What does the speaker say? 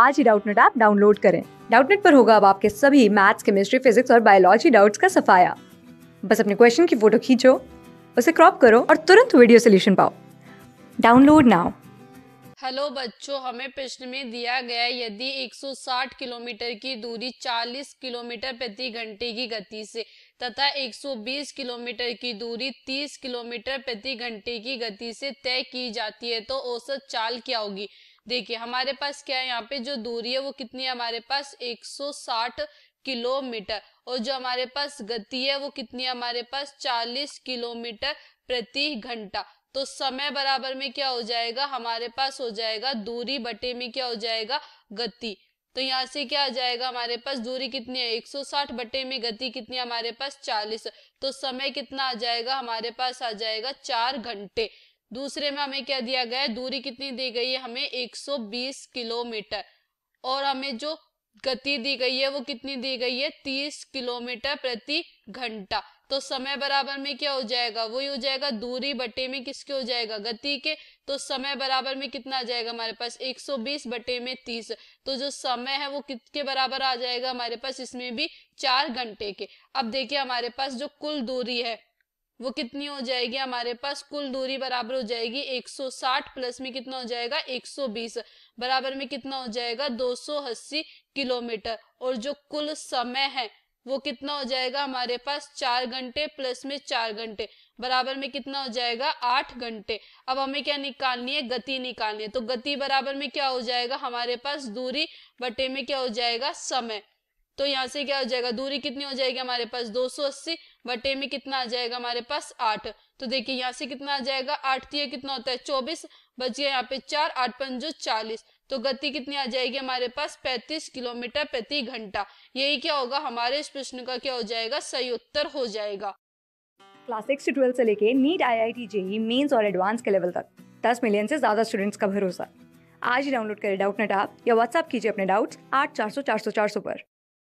आज ही Doubtnut app download करें डाउटनेट पर होगा अब आपके सभी मैथ्स केमिस्ट्री फिजिक्स और बायोलॉजी डाउट्स का सफाया बस अपने क्वेश्चन की फोटो खींचो उसे क्रॉप करो और तुरंत वीडियो सोल्यूशन पाओ डाउनलोड नाउ हेलो बच्चों हमें प्रश्न में दिया गया यदि 160 किलोमीटर की दूरी 40 किलोमीटर प्रति घंटे की गति से तथा 120 किलोमीटर की दूरी 30 किलोमीटर प्रति घंटे की गति से तय की जाती है तो औसत चाल क्या होगी देखिए हमारे पास क्या है यहाँ पे जो दूरी है वो कितनी है हमारे पास 160 किलोमीटर और जो हमारे पास गति है वो कितनी है हमारे पास 40 किलोमीटर प्रति घंटा तो समय बराबर में क्या हो जाएगा हमारे पास हो जाएगा दूरी बटे में क्या हो जाएगा गति तो यहाँ से क्या आ जाएगा हमारे पास दूरी कितनी है 160 बटे में गति कितनी है हमारे पास 40 तो समय कितना आ जाएगा हमारे पास आ जाएगा चार घंटे दूसरे में हमें क्या दिया गया है दूरी कितनी दी गई है हमें 120 किलोमीटर और हमें जो गति दी गई है वो कितनी दी गई है 30 किलोमीटर प्रति घंटा तो समय बराबर में क्या हो जाएगा वही हो जाएगा दूरी बटे में किसके हो जाएगा गति के तो समय बराबर में कितना आ जाएगा हमारे पास 120 बटे में 30 तो जो समय है वो कितने बराबर आ जाएगा हमारे पास इसमें भी चार घंटे के अब देखिए हमारे पास जो कुल दूरी है वो कितनी हो जाएगी हमारे पास कुल दूरी बराबर हो जाएगी 160 प्लस में कितना हो जाएगा 120 बराबर में कितना हो जाएगा 280 किलोमीटर और जो कुल समय है वो कितना हो जाएगा हमारे पास चार घंटे प्लस में चार घंटे बराबर में कितना हो जाएगा आठ घंटे अब हमें क्या निकालनी है गति निकालनी है तो गति बराबर में क्या हो जाएगा हमारे पास दूरी बटे में क्या हो जाएगा समय तो यहाँ से क्या हो जाएगा दूरी कितनी हो जाएगी हमारे पास 280 बटे में कितना आ जाएगा हमारे पास आठ तो देखिए यहाँ से कितना आ जाएगा आठ तीय कितना होता है चौबीस बच गया यहाँ पे चार आठ पंजो चालीस तो गति कितनी आ जाएगी हमारे पास पैंतीस किलोमीटर प्रति घंटा यही क्या होगा हमारे इस प्रश्न का क्या हो जाएगा सही उत्तर हो जाएगा क्लास सिक्स से ट्वेल्थ से लेके NEET I I T JEE mains और एडवांस के लेवल तक दस मिलियन से ज्यादा स्टूडेंट्स का भरोसा आज ही डाउनलोड करें डाउट नेट आप या व्हाट्सअप कीजिए अपने डाउट्स आठ चार सौ चार सौ चार सौ पर